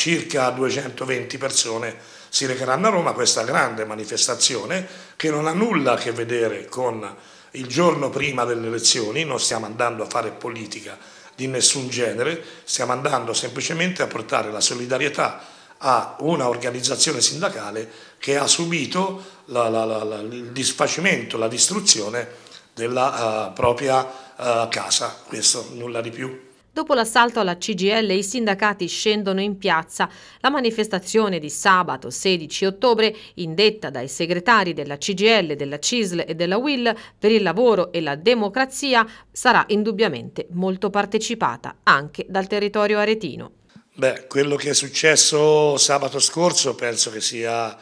circa 220 persone si recheranno a Roma a questa grande manifestazione che non ha nulla a che vedere con il giorno prima delle elezioni, non stiamo andando a fare politica di nessun genere, stiamo andando semplicemente a portare la solidarietà a una organizzazione sindacale che ha subito la, la, la, il disfacimento, la distruzione della uh, propria uh, casa, questo nulla di più. Dopo l'assalto alla CGL i sindacati scendono in piazza. La manifestazione di sabato 16 ottobre, indetta dai segretari della CGL, della CISL e della WIL per il lavoro e la democrazia, sarà indubbiamente molto partecipata anche dal territorio aretino. Beh, quello che è successo sabato scorso penso che sia eh,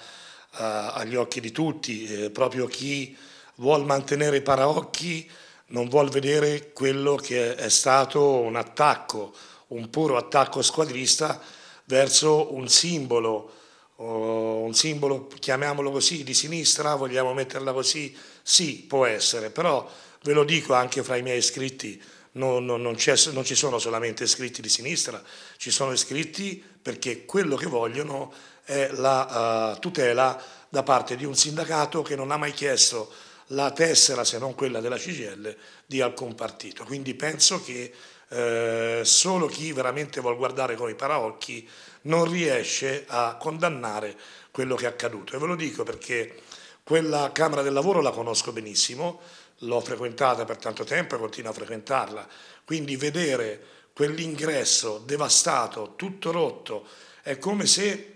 agli occhi di tutti, eh, proprio chi vuole mantenere i paraocchi non vuol vedere quello che è stato un attacco, un puro attacco squadrista verso un simbolo, un simbolo, chiamiamolo così, di sinistra, vogliamo metterla così? Sì, può essere, però ve lo dico anche fra i miei iscritti, non, non, non, non ci sono solamente iscritti di sinistra, ci sono iscritti perché quello che vogliono è la uh, tutela da parte di un sindacato che non ha mai chiesto la tessera, se non quella della CGL, di alcun partito. Quindi penso che eh, solo chi veramente vuole guardare con i paraocchi non riesce a condannare quello che è accaduto. E ve lo dico perché quella Camera del Lavoro la conosco benissimo, l'ho frequentata per tanto tempo e continuo a frequentarla, quindi vedere quell'ingresso devastato, tutto rotto, è come se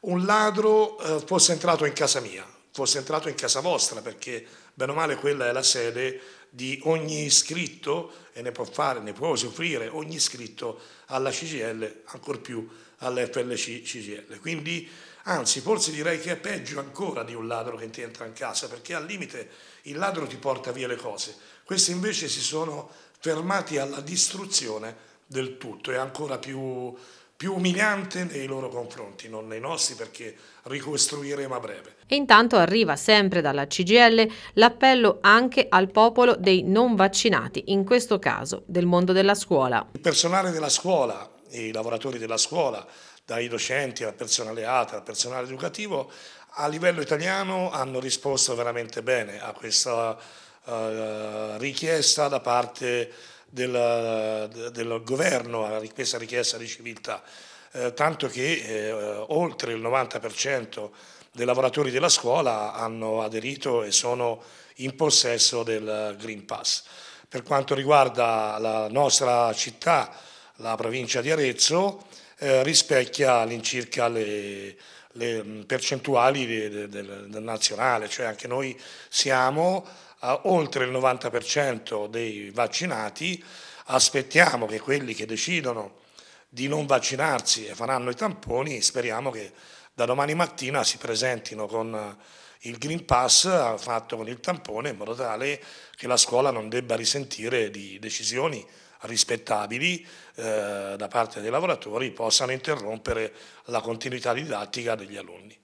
un ladro eh, fosse entrato in casa mia fosse entrato in casa vostra, perché bene o male quella è la sede di ogni iscritto e ne può fare, ne può usufruire ogni iscritto alla CGL, ancor più all'FLC CGL. Quindi, anzi, forse direi che è peggio ancora di un ladro che ti entra in casa, perché al limite il ladro ti porta via le cose. Questi invece si sono fermati alla distruzione del tutto, è ancora più più umiliante nei loro confronti, non nei nostri perché ricostruiremo a breve. E intanto arriva sempre dalla CGL l'appello anche al popolo dei non vaccinati, in questo caso del mondo della scuola. Il personale della scuola, i lavoratori della scuola, dai docenti al personale ATA, al personale educativo, a livello italiano hanno risposto veramente bene a questa uh, richiesta da parte del, del governo a questa richiesta di civiltà, eh, tanto che eh, oltre il 90% dei lavoratori della scuola hanno aderito e sono in possesso del Green Pass. Per quanto riguarda la nostra città, la provincia di Arezzo, eh, rispecchia all'incirca le, le, percentuali del, del, del nazionale, cioè anche noi siamo a oltre il 90% dei vaccinati, aspettiamo che quelli che decidono di non vaccinarsi e faranno i tamponi, speriamo che da domani mattina si presentino con eh, il Green Pass eh, fatto con il tampone in modo tale che la scuola non debba risentire di decisioni rispettabili eh, da parte dei lavoratori possano interrompere la continuità didattica degli alunni.